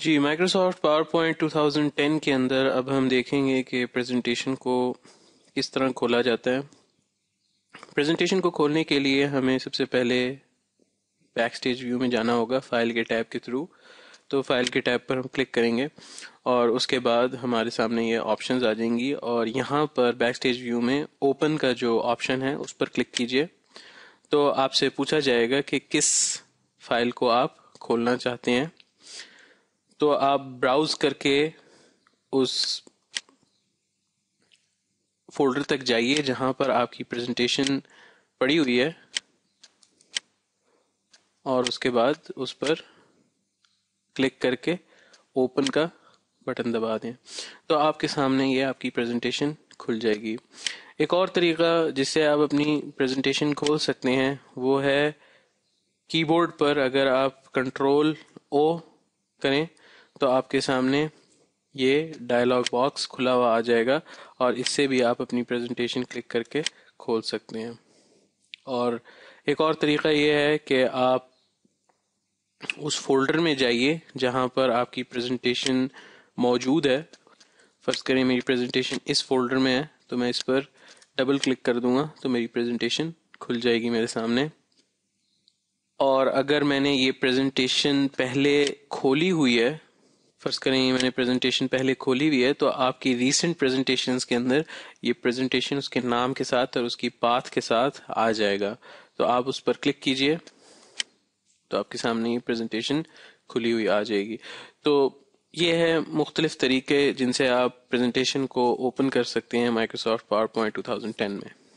जी Microsoft PowerPoint two के अंदर अब हम देखेंगे कि प्रेजेंटेशन को किस तरह खोला जाता है प्रेजेंटेशन को खोलने के लिए हमें सबसे पहले बैक स्टेज व्यू में जाना होगा फाइल के टैब के थ्रू तो फाइल के टैब पर हम क्लिक करेंगे और उसके बाद हमारे सामने ये ऑप्शंस आ जाएंगी और यहाँ पर बैक स्टेज व्यू में ओपन का जो ऑप्शन है उस पर क्लिक कीजिए तो आपसे पूछा जाएगा कि किस फाइल को आप खोलना चाहते हैं तो आप ब्राउज करके उस फोल्डर तक जाइए जहां पर आपकी प्रेजेंटेशन पड़ी हुई है और उसके बाद उस पर क्लिक करके ओपन का बटन दबा दें तो आपके सामने ये आपकी प्रेजेंटेशन खुल जाएगी एक और तरीका जिससे आप अपनी प्रेजेंटेशन खोल सकते हैं वो है कीबोर्ड पर अगर आप कंट्रोल ओ करें तो आपके सामने ये डायलॉग बॉक्स खुला हुआ आ जाएगा और इससे भी आप अपनी प्रेजेंटेशन क्लिक करके खोल सकते हैं और एक और तरीका ये है कि आप उस फोल्डर में जाइए जहाँ पर आपकी प्रेजेंटेशन मौजूद है फर्ज करें मेरी प्रेजेंटेशन इस फोल्डर में है तो मैं इस पर डबल क्लिक कर दूंगा तो मेरी प्रेजेंटेशन खुल जाएगी मेरे सामने और अगर मैंने ये प्रेजेंटेशन पहले खोली हुई है फर्स्ट करें ये मैंने प्रेजेंटेशन पहले खोली हुई है तो आपकी रीसेंट प्रेजेंटेशन के अंदर ये प्रेजेंटेशन उसके नाम के साथ और उसकी पाथ के साथ आ जाएगा तो आप उस पर क्लिक कीजिए तो आपके सामने ये प्रेजेंटेशन खुली हुई आ जाएगी तो ये है मुख्तलिफ तरीके जिनसे आप प्रेजेंटेशन को ओपन कर सकते हैं माइक्रोसॉफ्ट पावर पॉइंट टू में